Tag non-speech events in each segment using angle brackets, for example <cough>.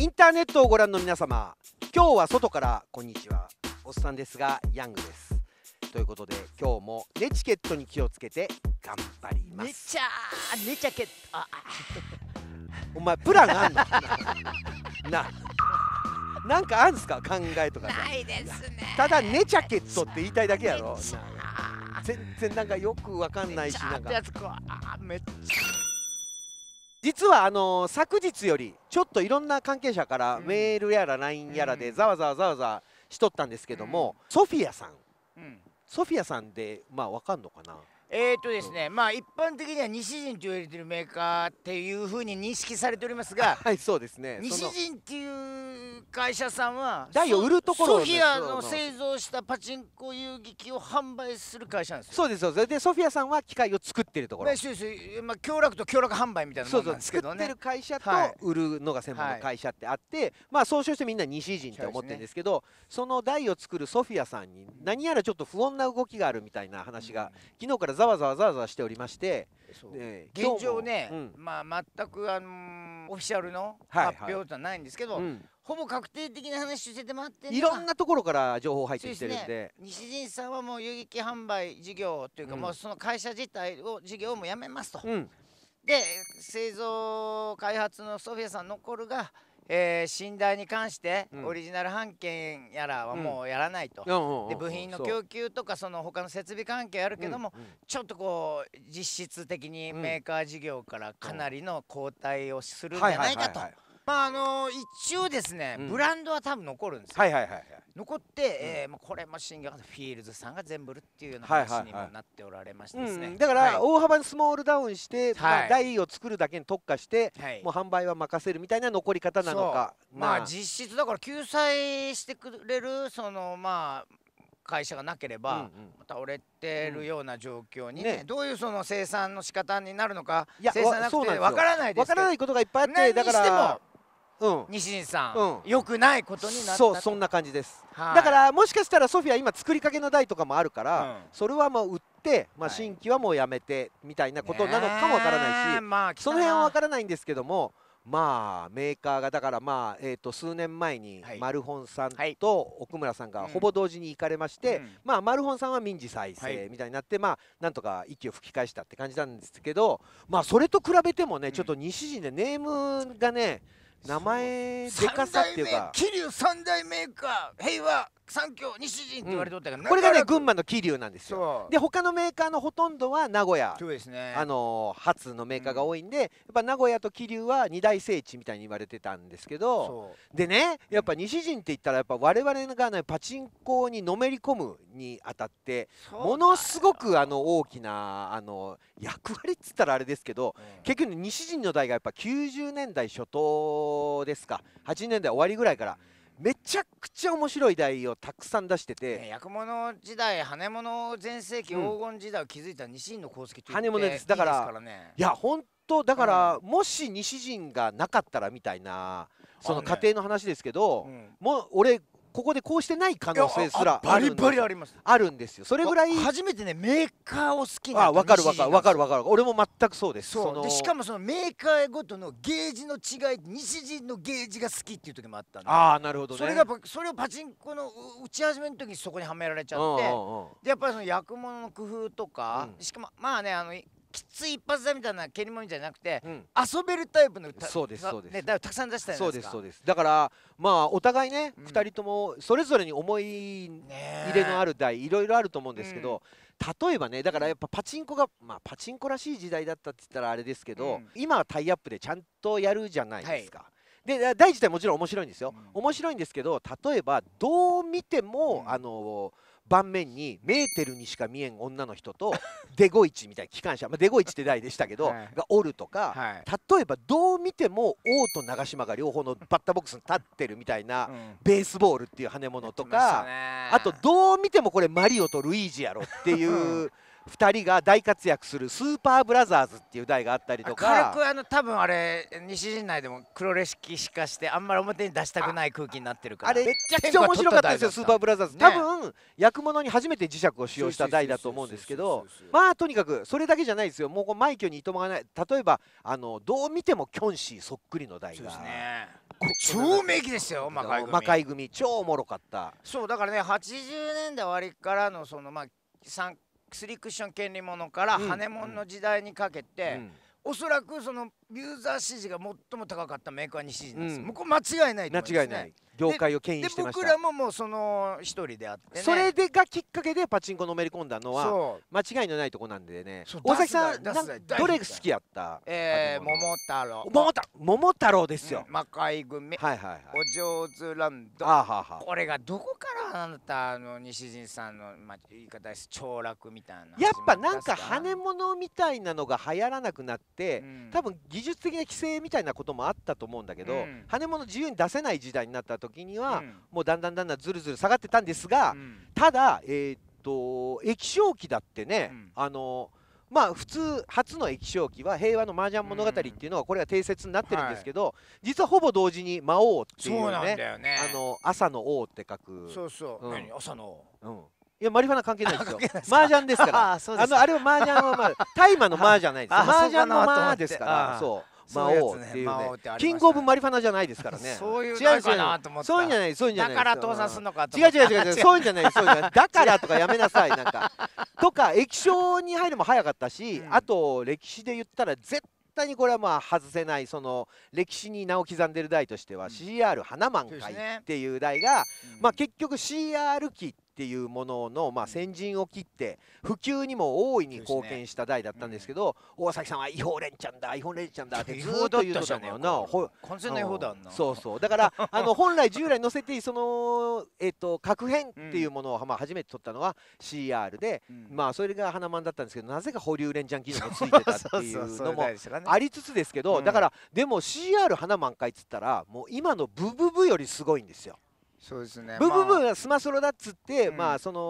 インターネットをご覧の皆様今日は外からこんにちはおっさんですがヤングですということで今日もネチケットに気をつけて頑張りますネチャーネチャケットあ <laughs> お前プランあんの <laughs> ななんかあんすか考えとかないですねただネチャケットって言いたいだけやろ全然なんかよくわかんないしなんかめっちゃ実はあの昨日よりちょっといろんな関係者からメールやら LINE やらでざわざわざわざしとったんですけども、ソフィアさん、ソフィアさんでまあ分かんのかなえっ、ー、とですね、まあ一般的には西陣と言われているメーカーっていうふうに認識されておりますが、<laughs> はいそうですね。西陣っていう会社さんは台を売るところソフィアの製造したパチンコ遊戯機を販売する会社なんですよ。そうですそうです。でソフィアさんは機械を作ってるところ。そうまあ協楽と協楽販売みたいなもんなんですけどね。そうそう作ってる会社と売るのが専門の会社ってあって、はい、まあ総称してみんな西陣って思ってるんですけど、ね、その台を作るソフィアさんに何やらちょっと不穏な動きがあるみたいな話が、うん、昨日から。ざわざわざわざしておりまして、ね、現状ね、うん、まあ、全く、あのー、オフィシャルの発表じゃないんですけど、はいはいうん、ほぼ確定的な話してもらっていろんなところから情報入ってきてるんで、ね、西陣さんはもう遊撃販売事業というか、うん、もうその会社自体を事業もやめますと、で製造開発のソフィアさん残るがえー、寝台に関してオリジナル版権やらはもうやらないと、うん、で部品の供給とかその他の設備関係あるけども、うんうん、ちょっとこう実質的にメーカー事業からかなりの後退をするんじゃないかと。まああの一応ですね、ブランドは多分残るんですよ。はいはいはい、はい残って、えーこれも新ンガフィールズさんが全部るっていうような話にもなっておられましてですね、はいはいはいうん、だから大幅にスモールダウンして、はいまあ、台を作るだけに特化して、はい、もう販売は任せるみたいな残り方なのかまあ実質だから救済してくれるそのまあ会社がなければ、倒れてるような状況にねうんね、どういうその生産の仕方になるのか生産なくてわからないですわからないことがいっぱいあってだから西陣さん、よくないことになったそうそんな感じです、だからもしかしたらソフィア今作りかけの台とかもあるから、それはもう売って、まあ、新規はもうやめてみたいなことなのかもわからないし、まあ、その辺はわからないんですけどもまあメーカーがだからまあえと数年前にマルホンさんと奥村さんがほぼ同時に行かれましてまあマルホンさんは民事再生みたいになってまあなんとか息を吹き返したって感じなんですけどまあそれと比べてもねちょっと西陣でネームがね名前でかさっていうか桐生三大メーカー平和三強西陣って言われとったから、うん、これがね群馬の桐生なんですよで他のメーカーのほとんどは名古屋そうですねあの初のメーカーが多いんで、うん、やっぱ名古屋と桐生は二大聖地みたいに言われてたんですけどでねやっぱ西陣って言ったらやっぱ我々が、ね、パチンコにのめり込むにあたってものすごくあの大きなあの役割っつったらあれですけど、うん、結局西陣の代がやっぱ90年代初頭ですか80年代終わりぐらいから。うんめちゃくちゃ面白い台をたくさん出してて役物時代羽物全盛期、黄金時代を築いた西陣の功績とい羽物ですだから、いや本当だから、もし西陣がなかったらみたいなその家庭の話ですけど、もう俺ここでこうしてない可能性すらバリバリありますあるんですよそれぐらい初めてねメーカーを好きになっかるわかるわかるわかる俺も全くそうですそうでしかもそのメーカーごとのゲージの違い西陣のゲージが好きっていう時もあったんでああなるほど、ね、それがそれをパチンコの打ち始めの時にそこにはめられちゃってでやっぱりその役くのの工夫とか、うん、しかもまあねあのきつい一発だみたいな蹴りもんじゃなくて、うん、遊べるタイプの歌そうですそうです、ね、だたくさん出したいそうですそうですだからまあお互いね、うん、人ともそれぞれに思い入れのある台いろいろあると思うんですけど、うん、例えばねだからやっぱパチンコが、まあ、パチンコらしい時代だったって言ったらあれですけど、うん、今はタイアップでちゃんとやるじゃないですか。はいで台自体もちろん面白いんですよ、うん、面白いんですけど例えばどう見ても、うん、あのー盤面にメーテルにしか見えん女の人と <laughs> デゴイチみたいな機関車、まあ、デゴイチって題でしたけど、はい、がおるとか、はい、例えばどう見ても王と長嶋が両方のバッターボックスに立ってるみたいな、ベースボールっていう羽物とかあとどう見てもこれマリオとルイージやろっていう。<laughs> 2人が大活躍するスーパーブラザーズっていう台があったりとか軽くあの多分あれ西陣内でも黒レシピしかしてあんまり表に出したくない空気になってるからあれめっちゃ面白かったですよスーパーブラザーズ、ね、多分役物に初めて磁石を使用した台だと思うんですけどまあとにかくそれだけじゃないですよもうマキョにいとまがない例えばあのどう見てもキョンシーそっくりの台が。超名機ですよ魔界組魔界組超おもろかったそうだからね80年代終わりからのそのまあスリクッション権利者から羽物の時代にかけて、うんうん、おそらくそのユーザー支持が最も高かったメーカーに支持なんです、うん、もこれ間違いないと思います、ね、間違いない業界を牽引してました僕らももうその一人であって、ね、それでがきっかけでパチンコのめり込んだのは間違いのないとこなんでね大崎さんんどれ好きやったえー、桃太郎桃太桃太郎ですよ、うん、魔界組、はいはいはい、お上手ランドあーはーはーこれがどこからあなたの西陣さんの、言い方です凋落みたいなやっぱなんか羽物みたいなのが流行らなくなって、うん、多分技術的な規制みたいなこともあったと思うんだけど、うん、羽物自由に出せない時代になった時時には、もうだんだんだんだんずるずる下がってたんですが、ただ、えっと液晶機だってね、あのまあ普通初の液晶機は平和の麻雀物語っていうのはこれは定説になってるんですけど、実はほぼ同時に魔王っていうねあの朝の王って書くそうそう、何朝の王、いやマリファナ関係ないですよ。<laughs> 麻雀ですから。あのあれは麻雀はまあ <laughs> 大麻の麻じゃないです。麻雀の麻ですから。そう。魔王っていうねキングオブマリファナじゃないですからねそういうのかなと思ったそういうんじゃないそういうんじゃないだから倒産すんのかと違う違う違う違う <laughs> そういうんじゃないそういうじゃないだからとかやめなさいなんか <laughs> とか液晶に入るも早かったしあと歴史で言ったら絶対にこれはまあ外せないその歴史に名を刻んでる台としては CR 花満開っていう台がまあ結局 CR 機っっていうものの、まあ、先陣を切って普及にも大いに貢献した代だったんですけど、うん、大崎さんは違法連ちゃんだ違法連ちゃんだってずっと言うとったんだよな完全な違法だなそうそうだから <laughs> あの本来従来載せてその、えーと、と核編っていうものを、まあ、初めて取ったのは CR で、うん、まあそれが花満だったんですけどなぜか保留連ちゃん機能もついてたっていうのも <laughs> ありつつですけど、だからでも CR 花満開っつったらもう今のブブブよりすごいんですよ。そうですねブブブがスマスロだっつって、まあその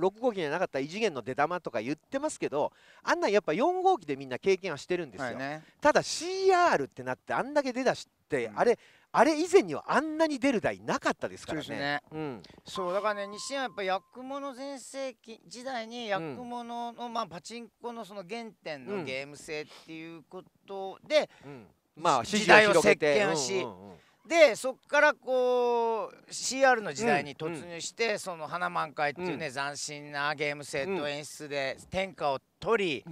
6号機にはなかった異次元の出玉とか言ってますけどあんなやっぱ4号機でみんな経験はしてるんですよ、はいね、ただ CR ってなってあんだけ出だして、うん、あれあれ以前にはあんなに出る台なかったですからね。そう、ねうん、だからね西山やっぱ薬物全盛期時代に薬物の、うん、まあパチンコのその原点のゲーム性っていうことで、まあ時代を席巻し、うんうんうんでそこからこう CR の時代に突入して、うん、その「花満開」っていうね、うん、斬新なゲーム性と演出で天下を取り、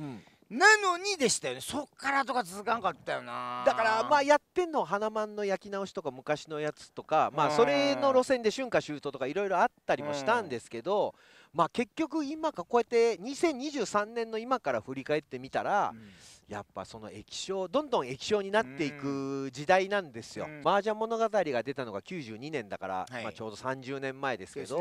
なのにでしたよねそっからとか続かんかったよなだからまあやってんの花まんの焼き直しとか昔のやつとかまあそれの路線で春夏秋冬とかいろいろあったりもしたんですけど、まあ、結局今かこうやって2023年の今から振り返ってみたら、やっぱその液晶どんどん液晶になっていく時代なんですよ。麻雀物語が出たのが92年だから、まあ、ちょうど30年前ですけど、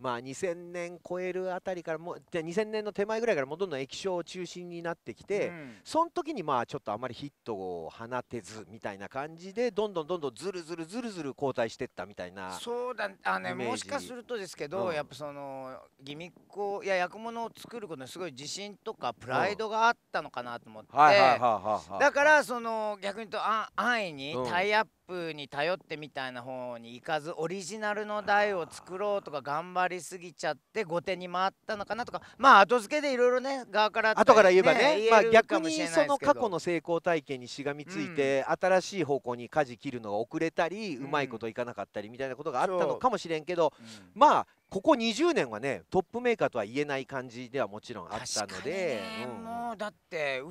まあ、2000年超えるあたりからもじゃ2000年の手前ぐらいからもどんどん液晶を中心になってきて、その時にまあちょっとあまりヒットを放てずみたいな感じでどんどんどんどんずるずるずるずる後退していったみたいなそうだあ、ね、もしかするとですけど、やっぱそのギミックをいや役物を作ることにすごい自信とかプライドがあったのかなと思ってだからその逆に言うと安易にタイアップに頼ってみたいな方に行かずオリジナルの台を作ろうとか頑張りすぎちゃって後手に回ったのかなとかまあ後付けでいろいろね側から、ね、後から言えばねまあ、逆にその過去の成功体験にしがみついて、うん、新しい方向に舵切るのが遅れたり、うん、うまいこといかなかったりみたいなことがあったのかもしれんけど、うん、まあここ20年はねトップメーカーとは言えない感じではもちろんあったので。ね、もうだって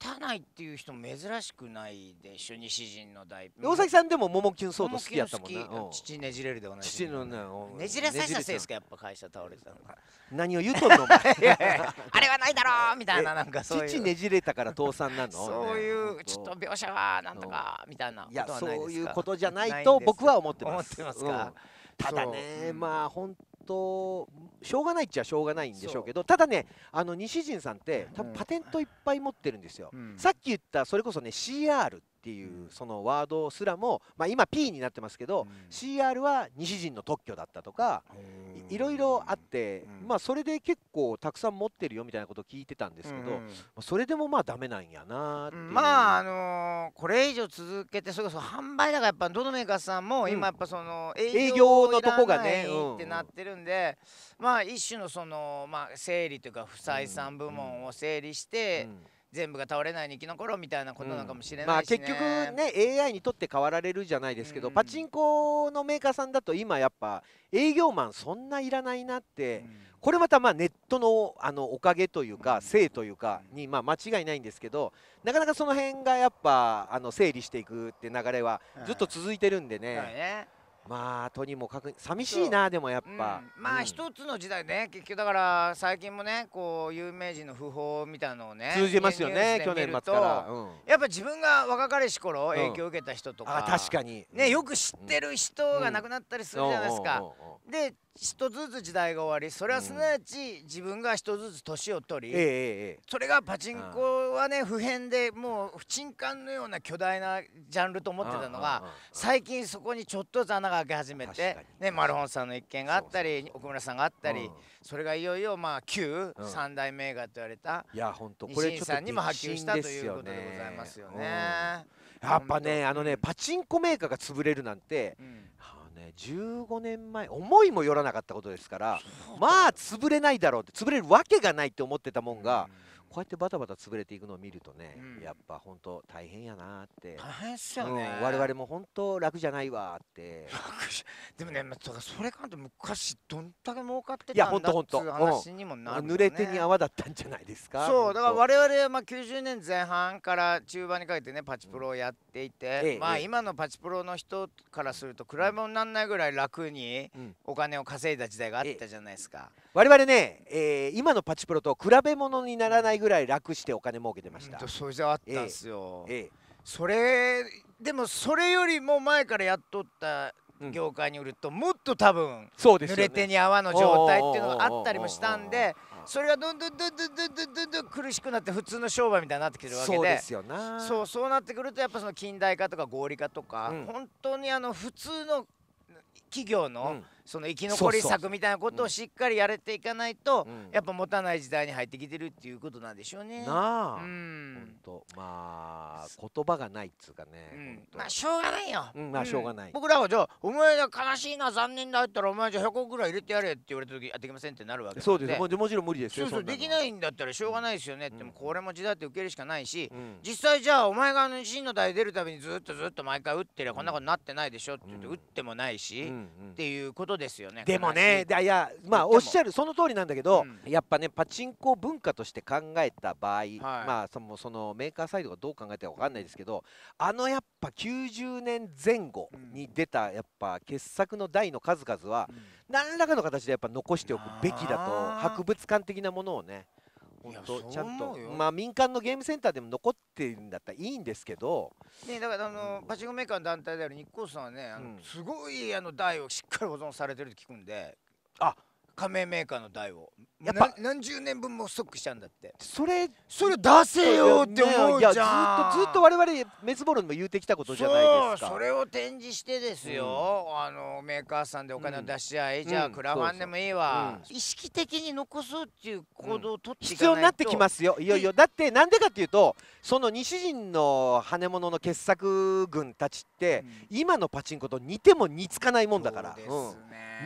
たないっていう人珍しくないでしょ西陣の大大崎さんでももキュンソード好きやったもんな父ねじれるでおなじみのねねじれさせたせいですかやっぱ会社倒れたの何を言うとんの <laughs> あれはないだろうみたいななんかそういう父ねじれたから倒産なのそういうちょっと描写はなんとかみたいなことはないですかいやそういうことじゃないと僕は思ってます思ってますか、うんただね、まあ本としょうがないっちゃしょうがないんでしょうけどただねあの西陣さんって多分パテントいっぱい持ってるんですよ、うん、さっき言ったそれこそね CR っっていうそのワードすらも、まあ、今 P になってますけど、CR は西陣の特許だったとかいろいろあって、まあ、それで結構たくさん持ってるよみたいなこと聞いてたんですけど、それでもまあダメなんやなまああのこれ以上続けてそれこそ販売だからやっぱどのメーカーさんも今やっぱその営業のとこがねってなってるんで、まあ一種のその、まあ、整理というか不採算部門を整理して、うん。全部が倒れないに生き残ろうみたいなことなのかもしれない、ねうん、まあ、結局ね AI にとって変わられるじゃないですけど、うん、パチンコのメーカーさんだと今やっぱ営業マンそんないらないなって、うん、これまたまあネットのあのおかげというかせというかにまあ間違いないんですけどなかなかその辺がやっぱあの整理していくって流れはずっと続いてるんでね。はいねまあとにもかく寂しいなでもやっぱ、うん、まあ、一つの時代ね結局だから最近もねこう有名人の訃報みたいのをね通じますよね去年末から、うん、やっぱ自分が若かりし頃影響を受けた人とか、あ確かに、ね、よく知ってる人が亡くなったりするじゃないですか、で一つずつ時代が終わりそれはすなわち自分が一つずつ年を取り、それがパチンコはね普遍でもう不沈感のような巨大なジャンルと思ってたのが最近そこにちょっとずつ穴が開け始めて、ね、マルホンさんの一件があったり奥村さんがあったり、それがいよいよまあ旧三大名画と言われた西新さんにも波及したということでございますよね。やっぱねあのねパチンコメーカーが潰れるなんて、うんね15年前思いもよらなかったことですからまあ潰れないだろうって潰れるわけがないって思ってたもんが、うんこうやってバタバタ潰れていくのを見るとね、うん、やっぱ本当大変やなって大変っすよね、うん、我々も本当楽じゃないわってでもねそれかんと昔どんだけ儲かってたんだっていう話にもなる、ね、濡れ手に泡だったんじゃないですかそうだから我々はまあ90年前半から中盤にかけてねパチプロをやっていて、うん、まあ今のパチプロの人からすると比べ物になんないぐらい楽にお金を稼いだ時代があったじゃないですか、ええ我々ね、えー、今のパチプロと比べ物にならないぐらい楽してお金儲けてました、それじゃあったんすよ、えーえー、それでもそれよりも前からやっとった業界に売ると、もっと多分そうです、ね、濡れ手に泡の状態っていうのがあったりもしたんでそれがどんどんどんどんどんどんどんどん苦しくなって普通の商売みたいになってきてるわけでそうですよなそうそうなってくるとやっぱその近代化とか合理化とか、うん、本当にあの普通の企業の、うんその生き残り策みたいなことをしっかりやれていかないと、やっぱ持たない時代に入ってきてるっていうことなんでしょうね。なあ、うん、ほんとまあ言葉がないっつうかね、うん、まあしょうがないよ、うん、まあしょうがない、僕らはじゃあお前が悲しいな残念だったらお前じゃあ100個ぐらい入れてやれって言われた時できませんってなるわけそうですもちろん無理ですよそうできないんだったらしょうがないですよね、でもこれも時代って受けるしかないし、実際じゃあお前があの真の台出るたびにずっとずっと毎回打ってりゃこんなことなってないでしょって言って、打ってもないし、っていうことですよねでもねいやまあおっしゃるその通りなんだけど、やっぱねパチンコ文化として考えた場合、まあそのそのメーカーサイドがどう考えてか分かんないですけどあのやっぱ90年前後に出たやっぱ傑作の台の数々は何らかの形でやっぱ残しておくべきだと博物館的なものをね本当ちゃんとまあ民間のゲームセンターでも残ってるんだったらいいんですけどねだからあのパチンコメーカーの団体である日光さんはねあのすごいあの台をしっかり保存されてると聞くんであ仮面メーカーの台をやっぱ何十年分もストックしたんだってそれそれ出せよって思うじゃん、ずっとずっと我々メズボールにも言うてきたことじゃないですかそれを展示してですよ、うん、あのメーカーさんでお金を出し合い、うん、じゃあクラファンでもいいわ、うん、意識的に残そうっていう行動をとっていかないと、必要になってきますよいよいよだってなんでかっていうとその西陣の羽物の傑作群たちって、今のパチンコと似ても似つかないもんだから、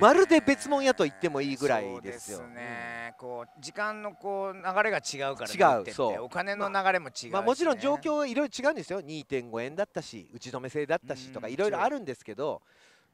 まるで別物やと言ってもいいぐらいですよねねこう時間のこう流れが違うから違うそうお金の流れも違うね、まあ、もちろん状況はいろいろ違うんですよ2.5円だったし打ち止め制だったしとかいろいろあるんですけど、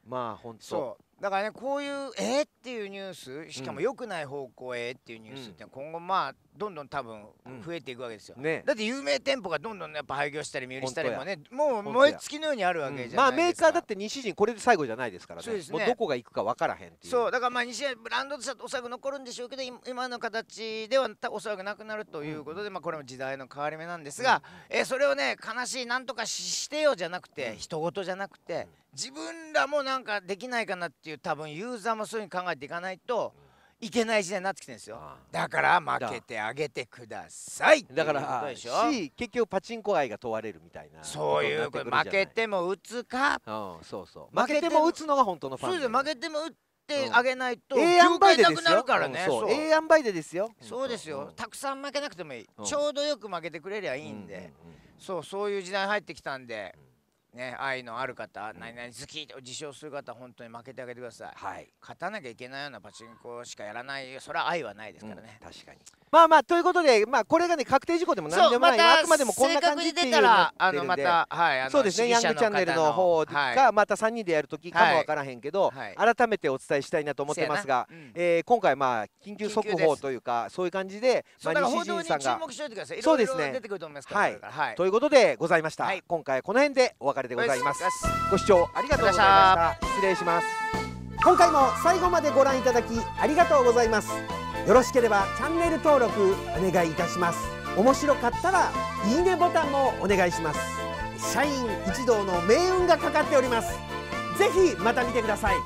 まあ本当そうだからねこういうえー、っていうニュースしかも良くない方向へっていうニュースって今後まあどんどん多分増えていくわけですよ、うんね、だって有名店舗がどんどんやっぱ廃業したり身売りしたりもねもう燃え尽きのようにあるわけじゃないですか、うん、まあメーカーだって西陣これで最後じゃないですからねそうですどこが行くか分からへんっていうそうだからまあ西陣ブランドとしてはおそらく残るんでしょうけど今の形ではおそらくなくなるということで、うん、まあこれも時代の変わり目なんですが、うん、えそれをね悲しいなんとかしてよじゃなくて人事じゃなくて、自分らもなんかできないかなっていう多分ユーザーもそういうふうに考えていかないといけない時代になってきてるんですよだから負けてあげてくださいだからし結局パチンコ愛が問われるみたいなそういうこと負けても打つか、そうそう負けても打つのが本当のファンそうです負けても打ってあげないと、うん、ええ塩梅でですよ、ね、そうですよそうですよ、たくさん負けなくてもいい、ちょうどよく負けてくれりゃいいんで、そうそういう時代に入ってきたんで、ね、愛のある方、何々好きと自称する方本当に負けてあげてください、はい、勝たなきゃいけないようなパチンコしかやらないそれは愛はないですからね、うん、確かにまあまあということで、まあ、これがね確定事項でも何でもない、ま、あくまでもこんな感じであのまた、はい、そうですねヤングチャンネルの方が、また3人でやるときかもわからへんけど、はい改めてお伝えしたいなと思ってますが、うん、えー、今回まあ緊急速報というかそういう感じで、まあ、西陣さんがそうですねはい、ということでございました、今回この辺でお別れ別れでございますご視聴ありがとうございました失礼します今回も最後までご覧いただきありがとうございますよろしければチャンネル登録お願いいたします面白かったらいいねボタンもお願いします社員一同の命運がかかっておりますぜひまた見てください